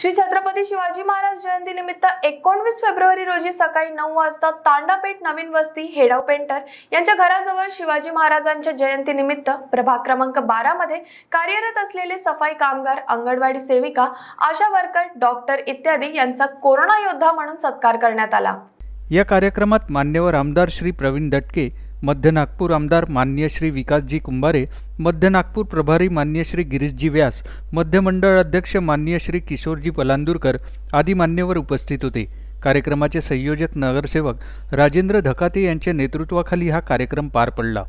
श्री छत्रपती शिवाजी महाराज जयंतीनिमित्त एकोणवीस फेब्रुवारी रोजी सकाळी नऊ वाजता तांडापेठ नवीन वस्ती हेडाव पेंटर यांच्या घराजवळ शिवाजी महाराजांच्या जयंतीनिमित्त प्रभाग क्रमांक बारामध्ये कार्यरत असलेले सफाई कामगार अंगणवाडी सेविका आशा वर्कर डॉक्टर इत्यादी यांचा कोरोना योद्धा म्हणून सत्कार करण्यात आला या कार्यक्रमात मान्यवर आमदार श्री प्रवीण दटके मध्य नागपूर आमदार मान्य श्री विकासजी कुंभारे मध्य नागपूर प्रभारी मान्य श्री गिरीशजी व्यास मध्य मंडळ अध्यक्ष मान्य श्री किशोरजी पलांदूरकर आदी मान्यवर उपस्थित होते कार्यक्रमाचे संयोजक नगरसेवक राजेंद्र धकाते यांच्या नेतृत्वाखाली हा कार्यक्रम पार पडला